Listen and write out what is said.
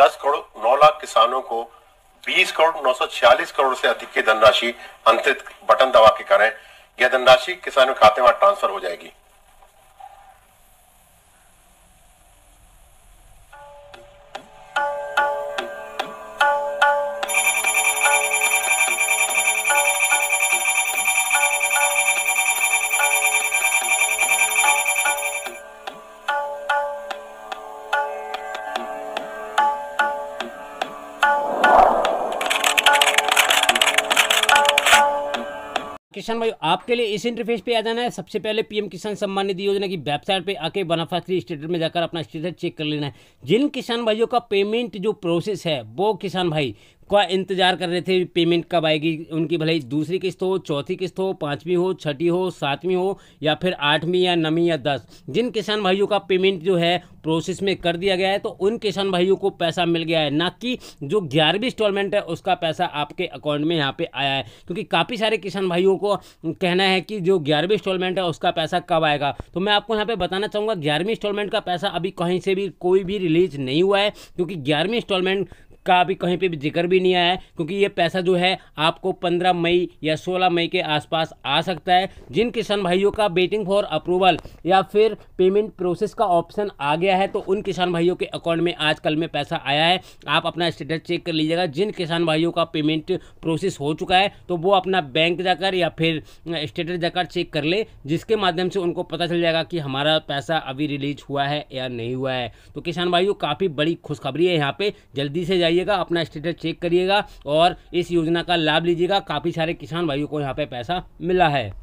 दस करोड़ नौ लाख किसानों को बीस करोड़ नौ सौ छियालीस करोड़ से अधिक की धनराशि अंतरित बटन दबा के करें यह धनराशि किसानों के खाते में ट्रांसफर हो जाएगी किसान भाई आपके लिए इस इंटरफेस पे आ जाना है सबसे पहले पीएम किसान सम्मान निधि योजना की वेबसाइट पे आके थ्री स्टेटस में जाकर अपना स्टेटस चेक कर लेना है जिन किसान भाइयों का पेमेंट जो प्रोसेस है वो किसान भाई का इंतजार कर रहे थे पेमेंट कब आएगी उनकी भले ही दूसरी किस्त हो चौथी किस्त हो पाँचवीं हो छठी हो सातवीं हो या फिर आठवीं या नवीं या दस जिन किसान भाइयों का पेमेंट जो है प्रोसेस में कर दिया गया है तो उन किसान भाइयों को पैसा मिल गया है ना कि जो ग्यारहवीं इंस्टॉलमेंट है उसका पैसा आपके अकाउंट में यहाँ पे आया है क्योंकि काफ़ी सारे किसान भाइयों को कहना है कि जो ग्यारहवीं इंस्टॉलमेंट है उसका पैसा कब आएगा तो मैं आपको यहाँ पे बताना चाहूँगा ग्यारहवीं इंस्टॉलमेंट का पैसा अभी कहीं से भी कोई भी रिलीज नहीं हुआ है क्योंकि ग्यारहवीं इंस्टॉलमेंट का भी कहीं पे भी जिक्र भी नहीं आया है क्योंकि ये पैसा जो है आपको 15 मई या 16 मई के आसपास आ सकता है जिन किसान भाइयों का वेटिंग फॉर अप्रूवल या फिर पेमेंट प्रोसेस का ऑप्शन आ गया है तो उन किसान भाइयों के अकाउंट में आजकल में पैसा आया है आप अपना स्टेटस चेक कर लीजिएगा जिन किसान भाइयों का पेमेंट प्रोसेस हो चुका है तो वो अपना बैंक जाकर या फिर स्टेटस जाकर चेक कर ले जिसके माध्यम से उनको पता चल जाएगा कि हमारा पैसा अभी रिलीज हुआ है या नहीं हुआ है तो किसान भाइयों काफ़ी बड़ी खुशखबरी है यहाँ पे जल्दी से जाइए जाइएगा अपना स्टेटस चेक करिएगा और इस योजना का लाभ लीजिएगा काफ़ी सारे किसान भाइयों को यहाँ पर पैसा मिला है